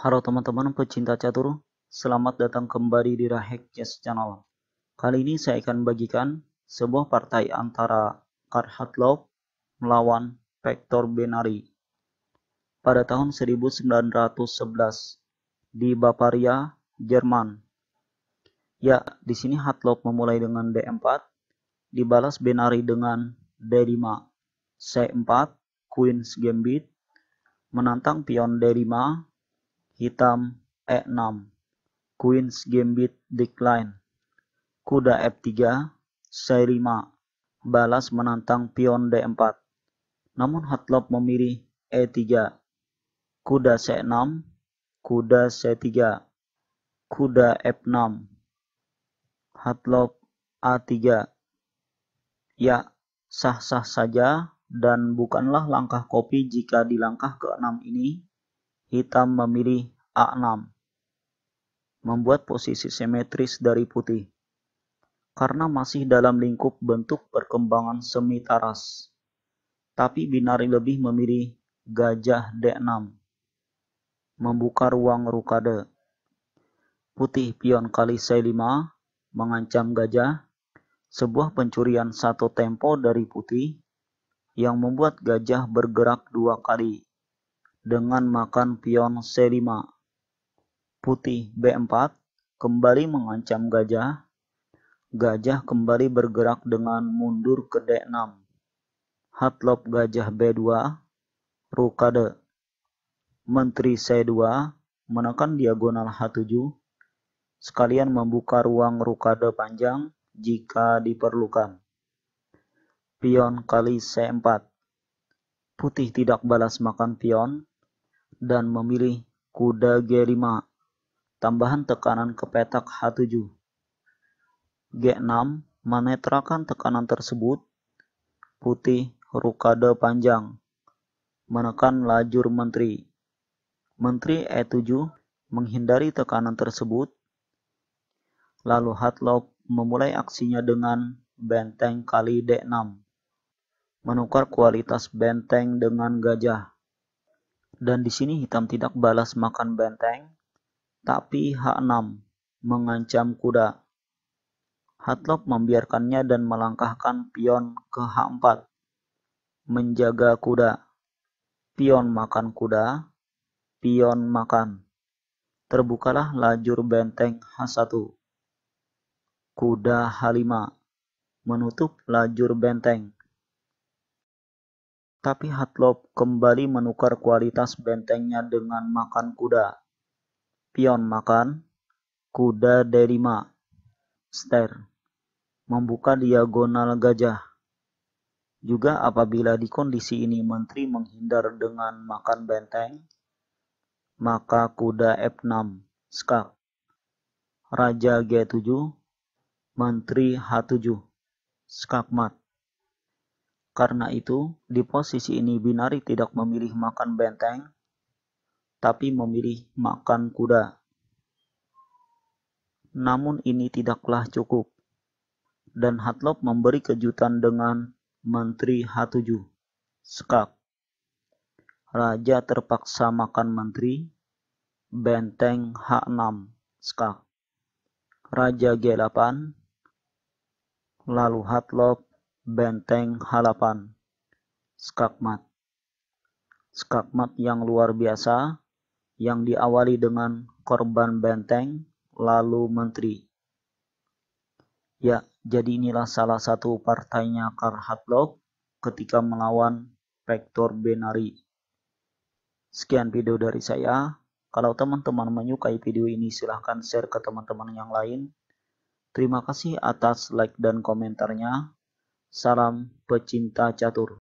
Halo teman-teman pecinta catur, selamat datang kembali di Rahek Chess Channel. Kali ini saya akan bagikan sebuah partai antara Karhatlov melawan Vektor Benari pada tahun 1911 di Bavaria, Jerman. Ya, di sini Hatlov memulai dengan D4, dibalas Benari dengan D5, C4, Queen's Gambit, menantang pion D5, hitam E6, Queen's Gambit decline, kuda F3, C5, balas menantang pion D4. Namun Hatlop memilih E3, kuda C6, kuda C3, kuda F6, Hatlop A3. Ya, sah-sah saja dan bukanlah langkah kopi jika di langkah ke-6 ini hitam memilih A6. Membuat posisi simetris dari putih. Karena masih dalam lingkup bentuk perkembangan semi taras. Tapi binari lebih memilih gajah D6. Membuka ruang rukade. Putih pion kali C5 mengancam gajah. Sebuah pencurian satu tempo dari putih yang membuat gajah bergerak dua kali dengan makan pion C5. Putih B4 kembali mengancam gajah. Gajah kembali bergerak dengan mundur ke D6. Hatlop gajah B2, rukade. Menteri C2 menekan diagonal H7, sekalian membuka ruang rukade panjang jika diperlukan. Pion kali C4. Putih tidak balas makan pion, dan memilih kuda G5. Tambahan tekanan ke petak H7. G6 menetrakan tekanan tersebut. Putih rukade panjang. Menekan lajur menteri. Menteri E7 menghindari tekanan tersebut. Lalu Hatlop memulai aksinya dengan benteng kali D6. Menukar kualitas benteng dengan gajah. Dan di sini hitam tidak balas makan benteng, tapi H6 mengancam kuda. Hatlop membiarkannya dan melangkahkan pion ke H4. Menjaga kuda. Pion makan kuda. Pion makan. Terbukalah lajur benteng H1. Kuda H5 menutup lajur benteng. Tapi Hatlop kembali menukar kualitas bentengnya dengan makan kuda. Pion makan, kuda derima. Ster, membuka diagonal gajah. Juga apabila di kondisi ini menteri menghindar dengan makan benteng, maka kuda F6, skak. Raja G7, menteri H7, skakmat. Karena itu, di posisi ini Binari tidak memilih makan benteng, tapi memilih makan kuda. Namun ini tidaklah cukup. Dan Hatlop memberi kejutan dengan Menteri H7. Skak. Raja terpaksa makan menteri Benteng H6 Skak. Raja G8 lalu Hatlop Benteng Halapan Skakmat Skakmat yang luar biasa yang diawali dengan korban benteng lalu menteri. Ya, jadi inilah salah satu partainya Karhatlok ketika melawan Rektor Benari. Sekian video dari saya. Kalau teman-teman menyukai video ini, silahkan share ke teman-teman yang lain. Terima kasih atas like dan komentarnya. Salam pecinta catur.